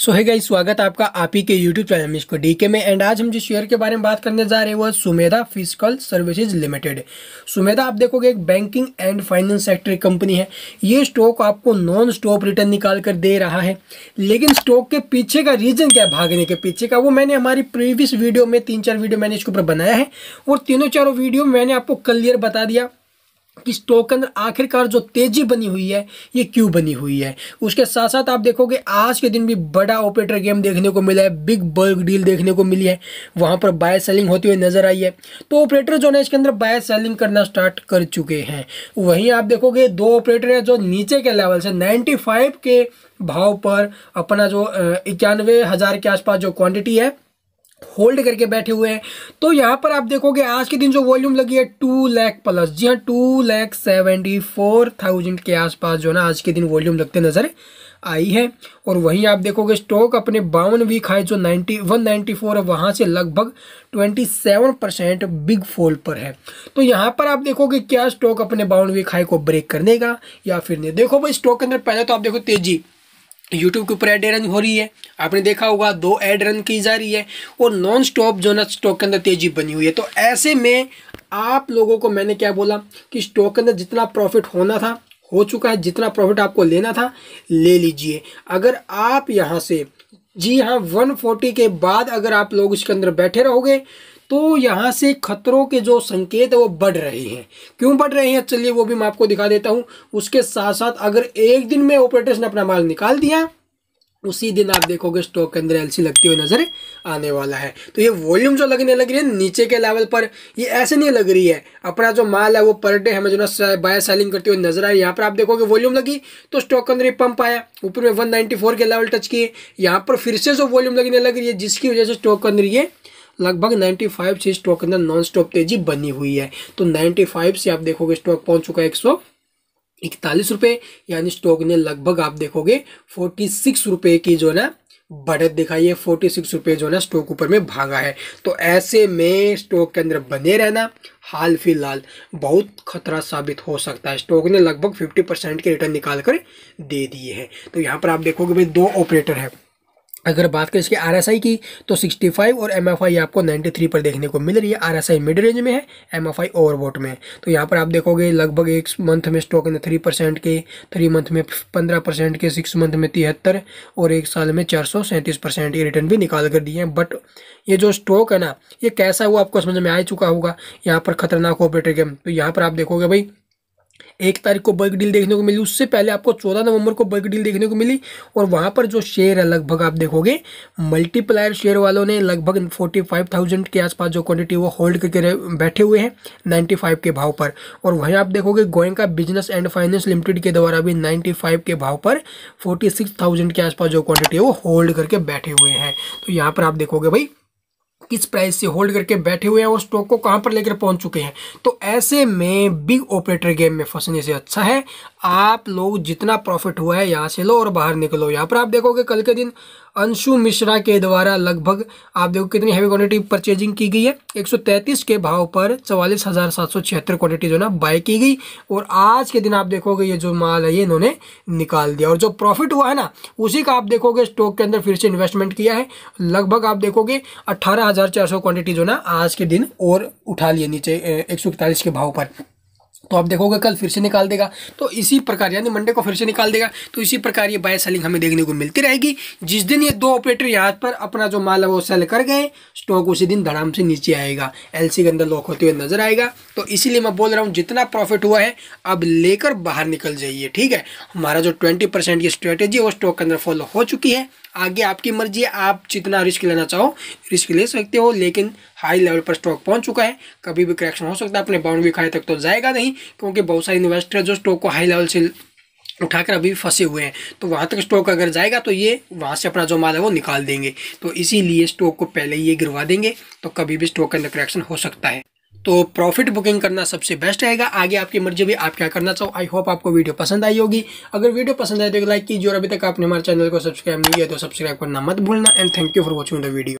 सो है गाइस स्वागत है आपका आप ही के यूट्यूब चैनल में इसको डीके में एंड आज हम जिस शेयर के बारे में बात करने जा रहे हैं वो Sumedha fiscal services limited Sumedha आप देखोगे एक banking and finance sector company है ये स्टॉक आपको नॉन स्टॉप रिटर्न निकाल कर दे रहा है लेकिन स्टॉक के पीछे का रीजन क्या है भागने के पीछे का वो मैंने हमारी प्रीवियस वीडियो में तीन चार वीडियो मैंने इसके ऊपर बनाया है और तीनों चारों वीडियो मैंने आपको क्लियर बता दिया कि स्टॉक के अंदर आखिरकार जो तेजी बनी हुई है ये क्यों बनी हुई है उसके साथ साथ आप देखोगे आज के दिन भी बड़ा ऑपरेटर गेम देखने को मिला है बिग बल्क डील देखने को मिली है वहां पर बाय सेलिंग होती हुई नजर आई है तो ऑपरेटर जो है इसके अंदर बाय सेलिंग करना स्टार्ट कर चुके हैं वहीं आप देखोगे दो ऑपरेटर है जो नीचे के लेवल से नाइन्टी के भाव पर अपना जो इक्यानवे हज़ार के आसपास जो क्वान्टिटी है होल्ड करके बैठे हुए हैं तो यहाँ पर आप देखोगे आज के दिन जो वॉल्यूम लगी है टू लैख प्लस जी हाँ two lakh seventy four thousand के आसपास जो ना आज के दिन वॉल्यूम लगते नज़र आई है और वहीं आप देखोगे स्टॉक अपने बावन वीक हाई जो नाइन्टी वन नाइन्टी फोर है वहाँ से लगभग ट्वेंटी सेवन परसेंट बिग फोल पर है तो यहाँ पर आप देखोगे क्या स्टॉक अपने बावन वीक हाई को ब्रेक करने का या फिर नहीं देखो भाई स्टॉक के अंदर पहले तो आप देखो तेजी यूट्यूब के ऊपर एड रन हो रही है आपने देखा होगा दो एड रन की जा रही है और नॉन स्टॉप जो ना स्टॉक के अंदर तेजी बनी हुई है तो ऐसे में आप लोगों को मैंने क्या बोला कि स्टॉक के अंदर जितना प्रॉफिट होना था हो चुका है जितना प्रॉफिट आपको लेना था ले लीजिए अगर आप यहाँ से जी हाँ 140 के बाद अगर आप लोग इसके अंदर बैठे रहोगे तो यहाँ से खतरों के जो संकेत है वो बढ़ रहे हैं क्यों बढ़ रहे हैं चलिए वो भी मैं आपको दिखा देता हूँ उसके साथ साथ अगर एक दिन में ऑपरेटर्स ने अपना माल निकाल दिया उसी दिन आप देखोगे स्टॉक के अंदर एलसी लगती हुई नजर आने वाला है तो ये वॉल्यूम जो लगने लग रही है नीचे के लेवल पर ये ऐसे नहीं लग रही है अपना जो माल है वो पर डे हमें जो ना बाय सेलिंग करती हुई नजर आई यहाँ पर आप देखोगे वॉल्यूम लगी तो स्टॉक के अंदर ये पंप आया ऊपर में 194 के लेवल टच किए यहाँ पर फिर से जो वॉल्यूम लगने लग रही है जिसकी वजह से स्टॉक के अंदर ये लगभग 95 से स्टॉक के अंदर नॉन स्टॉप तेजी बनी हुई है तो 95 से आप देखोगे स्टॉक पहुंच चुका है एक सौ इकतालीस रुपये यानी स्टॉक ने लगभग आप देखोगे फोर्टी सिक्स रुपये की जो है ना बढ़त दिखाई है फोर्टी सिक्स रुपये जो है ना स्टॉक ऊपर में भागा है तो ऐसे में स्टॉक के अंदर बने रहना हाल फिलहाल बहुत खतरा साबित हो सकता है स्टॉक ने लगभग फिफ्टी परसेंट के रिटर्न निकाल कर दे दिए हैं तो यहाँ पर आप देखोगे भाई दो ऑपरेटर हैं अगर बात करें इसके आर की तो 65 और एम आपको 93 पर देखने को मिल रही है आर एस मिड रेंज में है एम एफ ओवरबोट में तो यहाँ पर आप देखोगे लगभग एक मंथ में स्टॉक ने थ्री परसेंट के थ्री मंथ में पंद्रह परसेंट के सिक्स मंथ में तिहत्तर और एक साल में चार सौ सैंतीस परसेंट के रिटर्न भी निकाल कर दिए हैं बट ये जो स्टॉक है ना ये कैसा है वो आपको समझ में आ चुका होगा यहाँ पर खतरनाक ऑपरेटर गेम तो यहाँ पर आप देखोगे भाई एक तारीख को बल्क डील देखने को मिली उससे पहले आपको चौदह नवंबर को बल्क डील देखने को मिली और वहाँ पर जो शेयर है लगभग आप देखोगे मल्टीप्लायर शेयर वालों ने लगभग फोर्टी फाइव थाउजेंड के आसपास जो क्वांटिटी वो होल्ड करके बैठे हुए हैं नाइन्टी फाइव के भाव पर और वहीं आप देखोगे Goenka business and finance limited के द्वारा भी नाइन्टी फाइव के भाव पर फोर्टी सिक्स थाउजेंड के आसपास जो क्वान्टिटी है वो होल्ड करके बैठे हुए हैं तो यहाँ पर आप देखोगे भाई किस प्राइस से होल्ड करके बैठे हुए हैं वो स्टॉक को कहाँ पर लेकर पहुँच चुके हैं तो ऐसे में बिग ऑपरेटर गेम में फंसने से अच्छा है आप लोग जितना प्रॉफिट हुआ है यहाँ से लो और बाहर निकलो यहाँ पर आप देखोगे कल के दिन अंशु मिश्रा के द्वारा लगभग आप देखो कितनी हैवी क्वांटिटी परचेजिंग की गई है 133 के भाव पर चवालीस हज़ार सात सौ छिहत्तर क्वान्टिटी जो ना बाय की गई और आज के दिन आप देखोगे ये जो माल है ये इन्होंने निकाल दिया और जो प्रॉफिट हुआ है ना उसी का आप देखोगे स्टॉक के अंदर फिर से इन्वेस्टमेंट किया है लगभग आप देखोगे अट्ठारह क्वांटिटी जो ना आज के दिन और उठा लिए नीचे एक के भाव पर तो आप देखोगे कल फिर से निकाल देगा तो इसी प्रकार यानी मंडे को फिर से निकाल देगा तो इसी प्रकार ये बाय सेलिंग हमें देखने को मिलती रहेगी जिस दिन ये दो ऑपरेटर यहाँ पर अपना जो माल है वो सेल कर गए स्टॉक उसी दिन धड़ाम से नीचे आएगा एलसी के अंदर लॉक होते हुए नजर आएगा तो इसीलिए मैं बोल रहा हूँ जितना प्रॉफिट हुआ है अब लेकर बाहर निकल जाइए ठीक है हमारा जो ट्वेंटी की स्ट्रेटेजी है वो स्टॉक के अंदर फॉलो हो चुकी है आगे आपकी मर्जी है आप जितना रिस्क लेना चाहो रिस्क ले सकते हो लेकिन हाई लेवल पर स्टॉक पहुंच चुका है कभी भी करेक्शन हो सकता है अपने बाउंड्री खाए तक तो जाएगा नहीं क्योंकि बहुत सारे इन्वेस्टर जो स्टॉक को हाई लेवल से उठाकर अभी फंसे हुए हैं तो वहाँ तक स्टॉक अगर जाएगा तो ये वहाँ से अपना जो माल है वो निकाल देंगे तो इसीलिए स्टॉक को पहले ही ये गिरवा देंगे तो कभी भी स्टॉक के अंदर करेक्शन हो सकता है तो प्रॉफिट बुकिंग करना सबसे बेस्ट रहेगा आगे आपकी मर्जी भी आप क्या करना चाहो आई होप आपको वीडियो पसंद आई होगी अगर वीडियो पसंद आए तो लाइक कीजिए और अभी तक आपने हमारे चैनल को सब्सक्राइब नहीं किया तो सब्सक्राइब करना मत भूलना and thank you for watching the video